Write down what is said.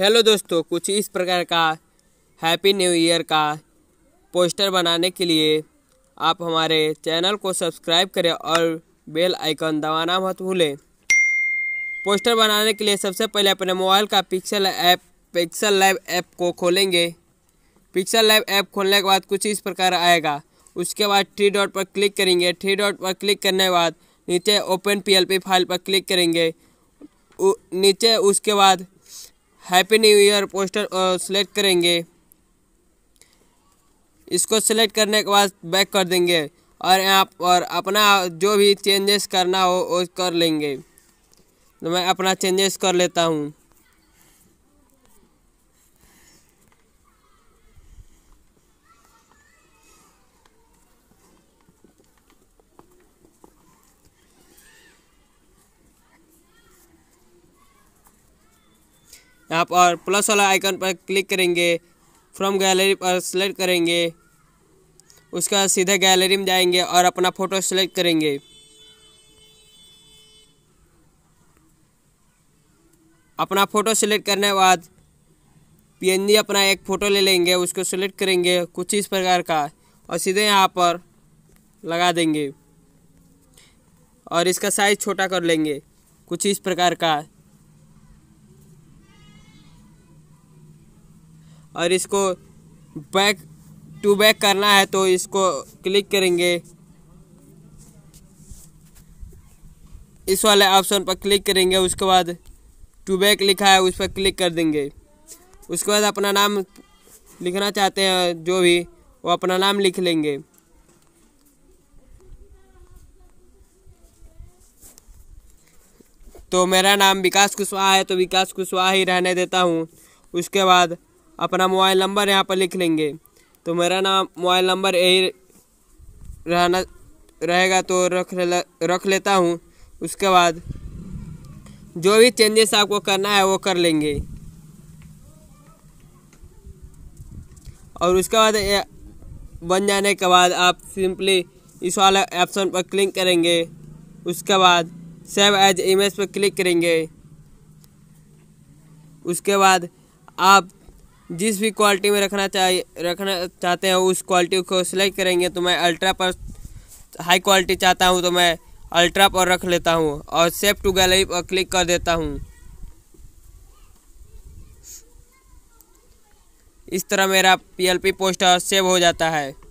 hello दोस्तों कुछ इस प्रकार का हैप्पी न्यू ईयर का पोस्टर बनाने के लिए आप हमारे चैनल को सब्सक्राइब करें और बेल आइकन दबाना मत भूलें पोस्टर बनाने के लिए सबसे पहले अपने मोबाइल का pixel app pixel lab app को खोलेंगे पिक्सल लैब ऐप खोलने के बाद कुछ इस प्रकार आएगा उसके बाद थ्री डॉट पर क्लिक करेंगे थ्री डॉट पर क्लिक करने के बाद नीचे ओपन पी फाइल पर क्लिक करेंगे नीचे उसके बाद happy new year poster select करेंगे इसको सेलेक्ट करने के बाद बैक कर देंगे और आप और अपना जो भी चेंजेस करना हो वो कर लेंगे तो मैं अपना चेंजेस कर लेता हूँ यहाँ पर प्लस वाला आइकन पर क्लिक करेंगे फ्रॉम गैलरी पर सेलेक्ट करेंगे उसके बाद सीधे गैलरी में जाएंगे और अपना फ़ोटो सेलेक्ट करेंगे अपना फ़ोटो सेलेक्ट करने के बाद पी अपना एक फ़ोटो ले लेंगे उसको सेलेक्ट करेंगे कुछ इस प्रकार का और सीधे यहाँ पर लगा देंगे और इसका साइज़ छोटा कर लेंगे कुछ इस प्रकार का और इसको बैक टू बैक करना है तो इसको क्लिक करेंगे इस वाले ऑप्शन पर क्लिक करेंगे उसके बाद टू बैक लिखा है उस पर क्लिक कर देंगे उसके बाद अपना नाम लिखना चाहते हैं जो भी वो अपना नाम लिख लेंगे तो मेरा नाम विकास कुशवाहा है तो विकास कुशवाहा ही रहने देता हूँ उसके बाद अपना मोबाइल नंबर यहाँ पर लिख लेंगे तो मेरा नाम मोबाइल नंबर यही रहना रहेगा तो रख ले, रख लेता हूँ उसके बाद जो भी चेंजेस आपको करना है वो कर लेंगे और उसके बाद बन जाने के बाद आप सिंपली इस वाला ऑप्शन पर क्लिक करेंगे उसके बाद सेव एज इमेज पर क्लिक करेंगे उसके बाद आप जिस भी क्वालिटी में रखना चाहिए रखना चाहते हैं उस क्वालिटी को सिलेक्ट करेंगे तो मैं अल्ट्रा पर हाई क्वालिटी चाहता हूँ तो मैं अल्ट्रा पर रख लेता हूँ और सेव टू गैलरी पर क्लिक कर देता हूँ इस तरह मेरा पीएलपी पोस्टर सेव हो जाता है